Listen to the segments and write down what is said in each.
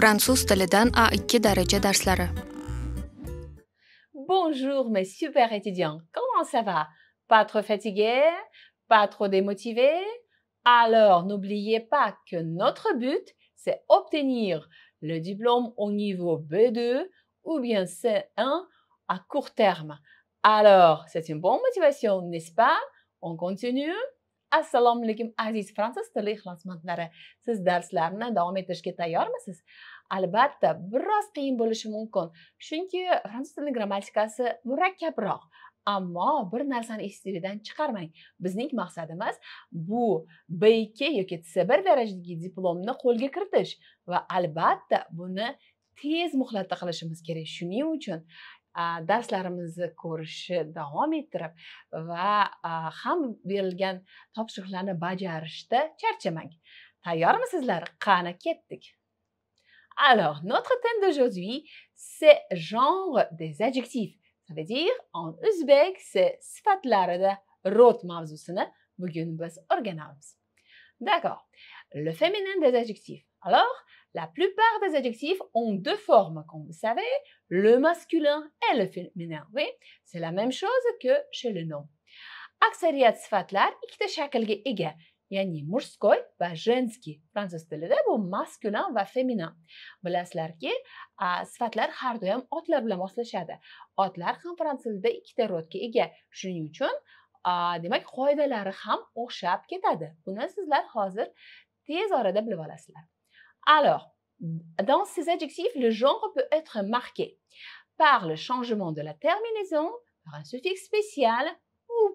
A2 Bonjour mes super étudiants, comment ça va Pas trop fatigué Pas trop démotivé Alors n'oubliez pas que notre but, c'est obtenir le diplôme au niveau B2 ou bien C1 à court terme. Alors, c'est une bonne motivation, n'est-ce pas On continue Assalamu alaikum, aziz albatta biroz qiyin bo'lishi mumkin chunki fransuz tilini grammatikasi murakkabroq ammo bir narsani esingizdan chiqarmang bizning maqsadimiz bu b2 yoki c bir darajadagi diplomni qo'lga kiritish va albatta buni tez muhlatda qilishimiz kerak shuning uchun darslarimizni ko'rishni davom ettirib va ham berilgan topshiriqlarni bajarishda charchamang tayyormisizlar qani ketdik Alors, notre thème d'aujourd'hui, c'est genre des adjectifs. Ça veut dire, en Uzbek, c'est sıfatlarda rot mavzusini bugun biz D'accord. Le féminin des adjectifs. Alors, la plupart des adjectifs ont deux formes, comme vous savez, le masculin et le féminin. Oui, c'est la même chose que chez le nom. Aksariyat sfatlar »« ega. ya'ni мужской va женский fransuz tilida bu maskulin va feminin bilasizlarki sifatlar har doim otlar bilan moslashadi otlar ham fransuz tilida ikkita rodga ega shuning uchun demak qoidalari ham o'xshab ketadi buni sizlar hozir tez orada bilib olasizlar alors dans ces adjectifs le genre peut être marqué par le changement de la terminaison par un suffixe spécial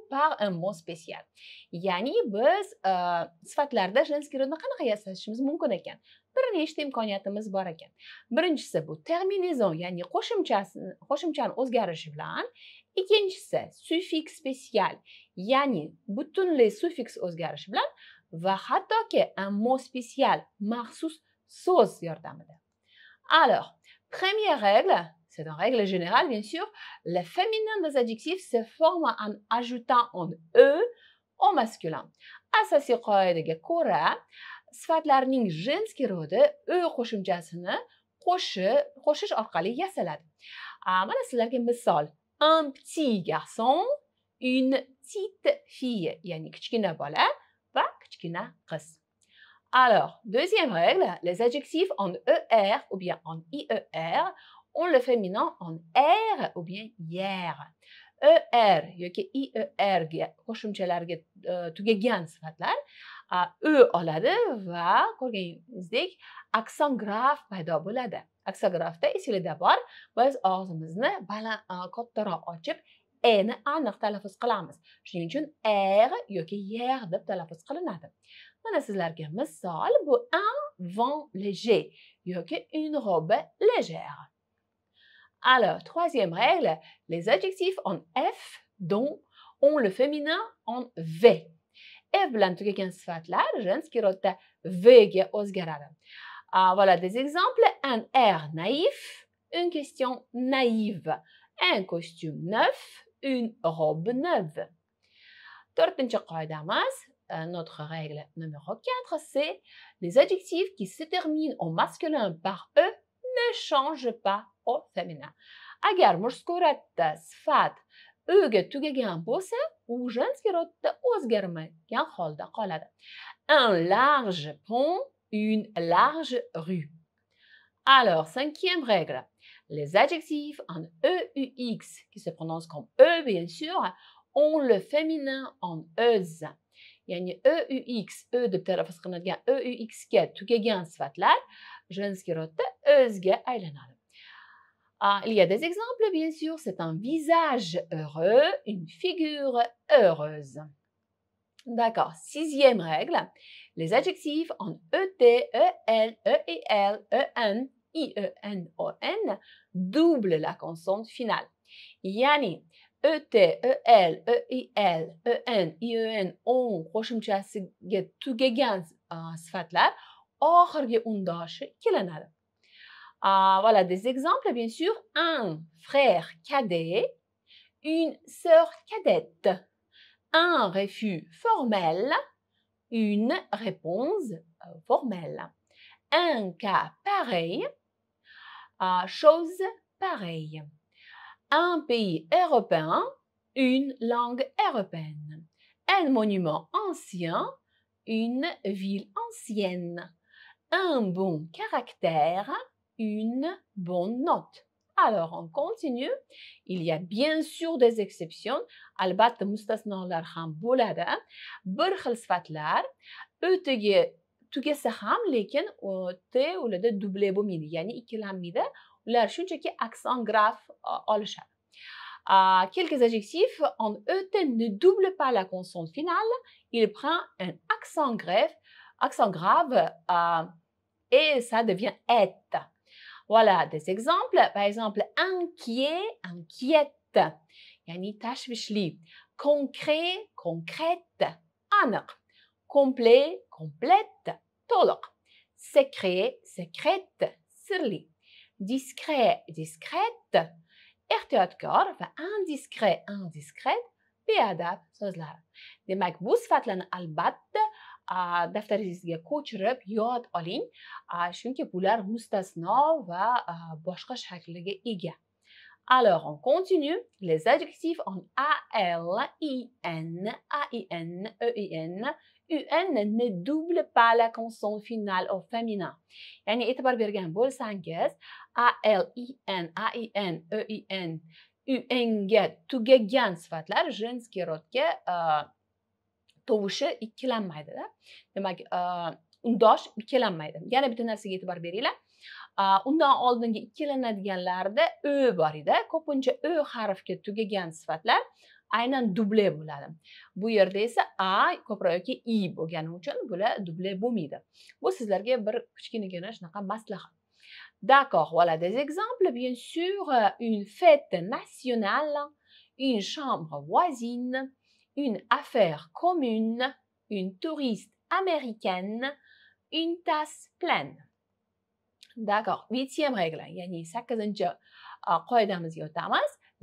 par un mot spécial ya'ni biz sifatlarda женский rodni qanaqa yasashimiz mumkin ekan bir nechta imkoniyatimiz bor ekan birinchisi bu terminizon, ya'ni qo'shimchasi qo'shimchani o'zgarishi bilan ikkinchisi suffix spécial, ya'ni butunlay suffix o'zgarishi bilan va hattoki mot spécial, maxsus so'z yordamida alors première règle C'est en règle générale, bien sûr. Le féminin des adjectifs se forme en ajoutant un E au masculin. À Asasi qoidaga e ko'ra, sifatlarning jenskiy rodi E qo'shimchasini qo'shish orqali yasaladi. Mana sizlarga misol. Un petit garçon, une petite fille, ya'ni kichkina bola va kichkina qiz. Alors, deuxième règle, les adjectifs en ER ou bien en IER on le féminin en er ou bien yer. er yoki ierga qo'shimchalarga tugagan sifatlar ö oladi va ko'rganingizdek aksongraf paydo bo'ladi aksografda esinglarda bor biz og'zimizni kattaroq ochib E ni aniq talaffuz qilamiz shuning uchun er yoki yer deb talaffuz qilinadi mana sizlarga misol bu un vent léger yoki une robe légère Alors, troisième règle, les adjectifs en F, dont, ont le féminin en V. Ah, voilà des exemples. Un air naïf, une question naïve, un costume neuf, une robe neuve. notre règle numéro 4, c'est les adjectifs qui se terminent en masculin par E ne changent pas au féminin. « Agar родda sifat o'ga tugagan bo'lsa u женский родda o'zgarmagan holda qoladi un large pont une large rue alors cinquième règle les adjectifs en eux qui se prononcent comme e bien sûr ont le féminin en euz ya'ni eux ö e deb talaffuz qilinadigan eux ga tugagan sifatlar женский родda o'zga e aylanadi ah, il y a des exemples, bien sûr. C'est un visage heureux, une figure heureuse. D'accord. Sixième règle. Les adjectifs en ET, EL, e EN, e e IEN, ON doublent la consonne finale. Yani, ET, EL, EIL, EN, IEN, ON, prochain tu as tout gegangen, ce fait-là, orge undasche, qu'il en a. Ah, voilà des exemples, bien sûr. Un frère cadet, une sœur cadette, un refus formel, une réponse euh, formelle. Un cas pareil, euh, chose pareille. Un pays européen, une langue européenne. Un monument ancien, une ville ancienne. Un bon caractère, une bonne note. Alors, on continue. Il y a bien sûr des exceptions. Albatta mustasnolar ham bo'ladi. Bir xil sifatlar o'tiga e tugasa ham, lekin o't ularda duble bo'lmaydi, ya'ni ikkilanmaydi. Ular shunchaki accent grave olishadi. À quelques adjectifs, en ET ne double pas la consonne finale, il prend un accent grave, accent grave et ça devient être. Voilà des exemples. Par exemple, inquiet, inquiète. Yani tashvishli. Concret, concrète. Anaq. Complet, complète. Tolok. Secret, secrète. Sirli. Discret, discrète. discret, indiscret, indiscrète. بأدب sozlar. Demak, bu sıfatların albatta daftaringizga ko'chirib yod oling chunki bular mustasno va boshqa shakliga ega Alors, on continue. Les adjectifs en AL, IN, AIN, EIN, UN ne double pas la consonne finale au féminin. Yani e'tibor bergan bo'lsangiz, AL, IN, AIN, n e, UNga tugagan sifatlar женский rodga tovushi ikkilanmaydida demak undosh ikkilanmaydi yana bitta narsaga e'tibor beringlar undan oldingi ikkilanadiganlarda ö bor edi ko'pincha ö harfiga tugagan sifatlar aynan duble bo'ladi bu yerda esa a ko'proq yoki i bo'lgani uchun bular duble bo'lmaydi bu sizlarga bir kichkinagina shunaqa maslahat D'accord, voilà des exemples. Bien sûr, une fête nationale, une chambre voisine, une affaire commune, une touriste américaine, une tasse pleine. D'accord. Huitième règle. Yani,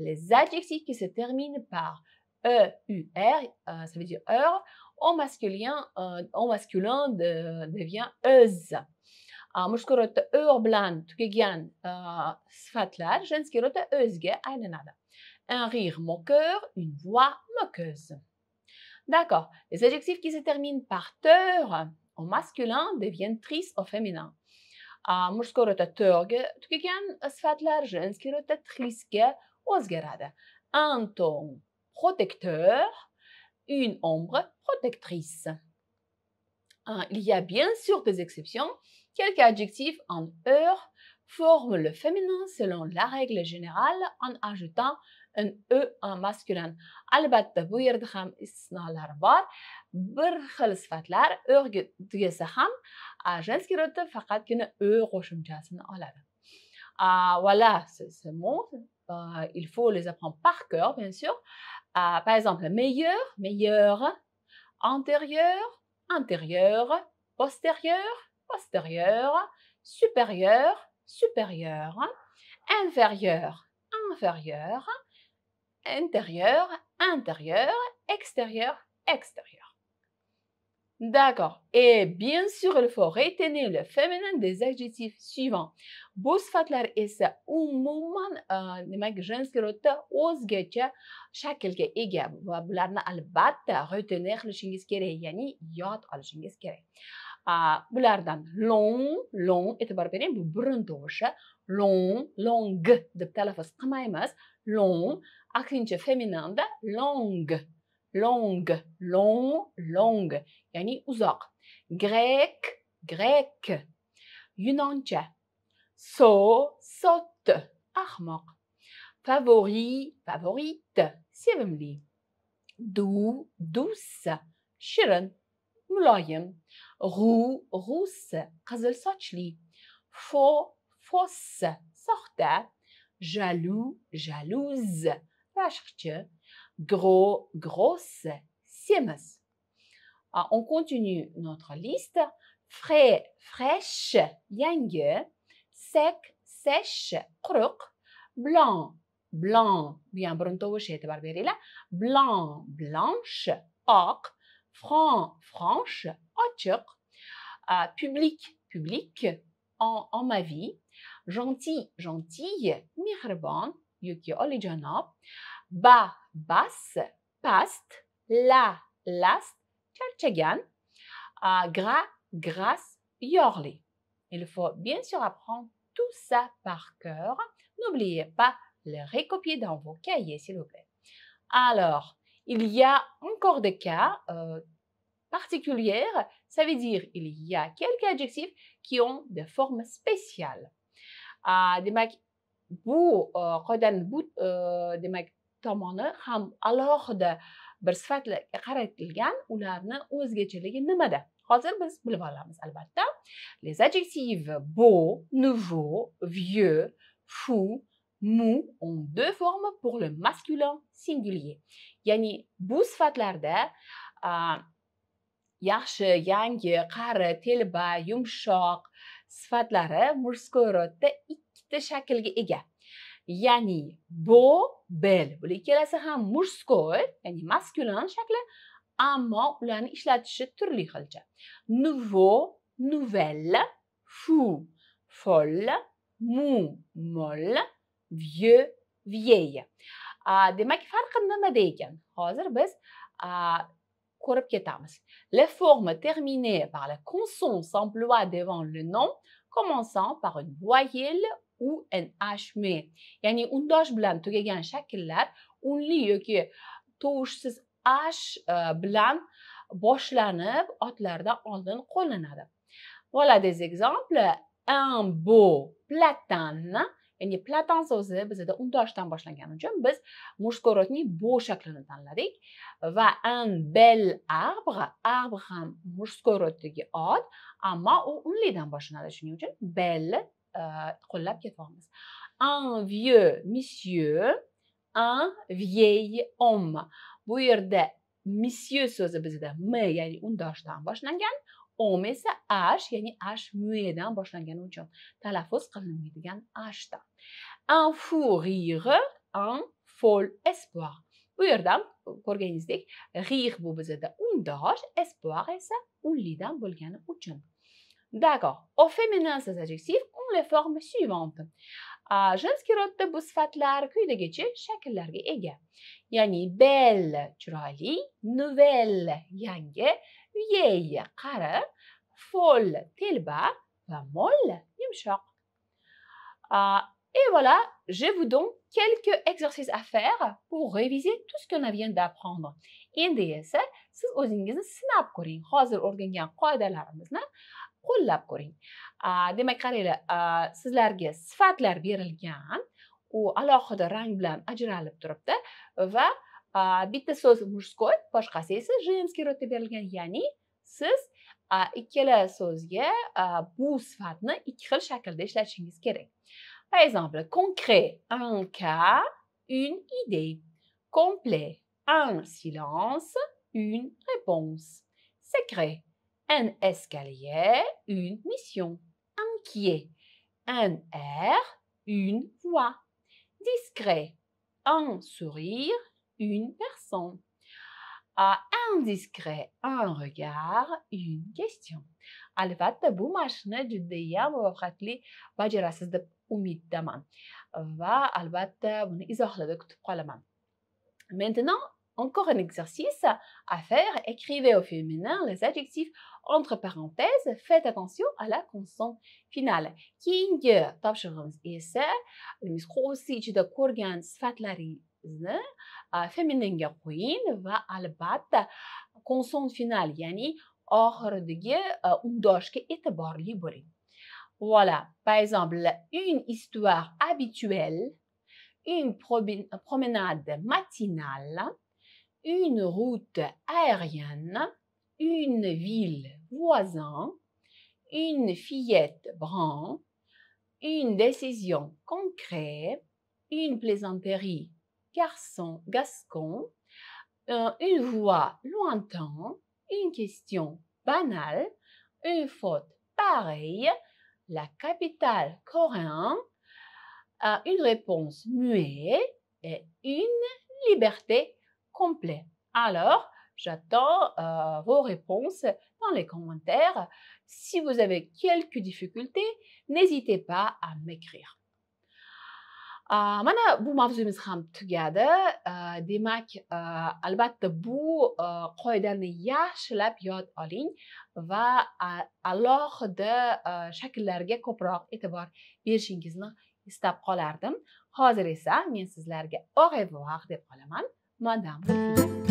Les adjectifs qui se terminent par e, u, r, euh, ça veut dire heure, au masculin, euh, au masculin de, devient euse. heure كرة أور بلان تكيان صفات لار جنس un rire moqueur, une voix moqueuse. D'accord. Les adjectifs qui se terminent par teur au masculin deviennent tris au féminin. un ton protecteur, une ombre protectrice. Il y a bien sûr des exceptions. Quelques adjectifs en « eur » forment le féminin selon la règle générale en ajoutant un « e en masculin. albatta bu yerda ham istisnolar bor bir xil sifatlar o'ga tugasa ham женский ro'da faqatgina ö qo'shimchasini oladi voilà ce mot euh, il faut les apprendre par cœur bien sûr par exemple meilleur meilleur antérieur antérieur postérieur postérieur supérieur supérieur inférieur inférieur intérieur, intérieur, extérieur, extérieur. D'accord. Et bien sûr, il faut retenir le féminin des adjectifs suivants. Bosfatlar umuman demak retenir ya'ni ah, Bulardan long, long e'tibor bering, bu long, long deb talaffuz Long akınca féminin, long, long, long, long yani uzak. Grek, Grek. Yunanca so, sot, ahmak. Favori, favorite, sevimli. du douce, şirin, mülayim. Roux, rousse, kızıl saçlı. Faux, fausse, sahte. Jaloux, jalouse, gros, grosse, siemes. Ah, on continue notre liste. Frais, fraîche, yenge. Sec, sèche, croque. Blanc, blanc, bien brontovoşete barberiyle. Blanc, blanche, ok. Franc, franche, açık. Ah, public, public, en, en ma vie. Gentil, gentille, mihriban, yuki ba bas, past, la last, ah, gra grâce, yorli. Il faut bien sûr apprendre tout ça par cœur. N'oubliez pas le recopier dans vos cahiers, s'il vous plaît. Alors, il y a encore des cas euh, particuliers. Ça veut dire il y a quelques adjectifs qui ont des formes spéciales. Ah, des bu e, qoidani bu e, demak tomoni ham alohida bir sifatlarga qaratilgan ularni o'zgachaligi nimada hozir biz bilib olamiz albatta les adjectifs beau nouveau vieux fou mu ont deux formes pour le masculin singulier. Ya'ni bu sifatlarda yaxshi, yangi, qari, telba, yumshoq sifatlari mujskoy rodda bitta shaklga ega ya'ni bu bel bular ikkalasi ham мужской ya'ni maskulin shakli ammo ularni ishlatishi turli xilcha nuvo nuvelle fou folle mu molle vieux vieille demak farqi nimada ekan hozir biz ko'rib ketamiz Le forme terminée par la consonne s'emploient devant le nom commençant par une voyelle h m ya'ni undosh bilan tugagan shakllar unli yoki tovushsiz ash e, bilan boshlanib otlardan oldin qo'llanadi voilà des exemples un beau platan ya'ni platan so'zi bizada undoshdan boshlangani uchun biz мужской родning bo shaklini tanladik va un bel arbre arbre ham мужской roddagi ot ammo u unlidan boshlanadi shuning uchun bel qo'llab э, ketyapmiz Un vieux monsieur, un vieil homme. Bu yerda monsieur so'zi bizda m ya'ni undoshdan boshlangan, om esa ash ya'ni ash muedan boshlangani uchun talaffuz qilinmaydigan ashdan. Un fou rire, un fol espoir. Bu yerda ko'rganingizdek, rir bu bizda undosh, espoir esa unlidan bo'lgani uchun D'accord. Au féminin, ces adjectifs ont les formes suivantes. женский родda bu sifatlar quyidagi shakllarga ega ya'ni belle chiroyli nouvelle yangi vieille qari folle telba va molle yumshoq ah, et voilà je vous donne quelques exercices à faire pour réviser tout ce qu'on vient d'apprendre endi esa siz o'zingizni sinab ko'ring hozir o'rgangan qoidalarimizni qo'llab ko'ring demak qaranglar sizlarga sifatlar berilgan u alohida rang bilan ajralib turibdi va bitta so'z мужской boshqasi esa женский rodda berilgan ya'ni siz ikkala so'zga bu sifatni ikki xil shaklda ishlatishingiz kerak par exemple concret un cas une idée complet un silence une réponse secret un escalier, une mission. Inquiet, un air, une voix. Discret, un sourire, une personne. À discret, un regard, une question. va albatta buni Maintenant, encore un exercice à faire. Écrivez au féminin les adjectifs entre parenthèses. Faites attention à la consonne finale. King tapşırığımız ise qo'si ichida ko'rgan sifatlaringizni euh, femininga qo'ying va albatta consonne final ya'ni oxiridagi euh, undoshga e'tiborli bo'ling. Voilà, par exemple, une histoire habituelle, une promenade matinale, une route aérienne, une ville voisin, une fillette brun, une décision concrète, une plaisanterie garçon gascon, une voix lointaine, une question banale, une faute pareille, la capitale coréenne, euh, une réponse muette et une liberté complet. Alors, j'attends euh, vos réponses dans les commentaires. Si vous avez quelques difficultés, n'hésitez pas à m'écrire. Ah, mana bu mavzumiz ham tugadi euh, demak euh, albatta bu euh, qoidani yaxshilab yod oling va alohida shakllarga ko'proq e'tibor berishingizni istab qolardim hozir esa men sizlarga au revoir deb qolaman Madame.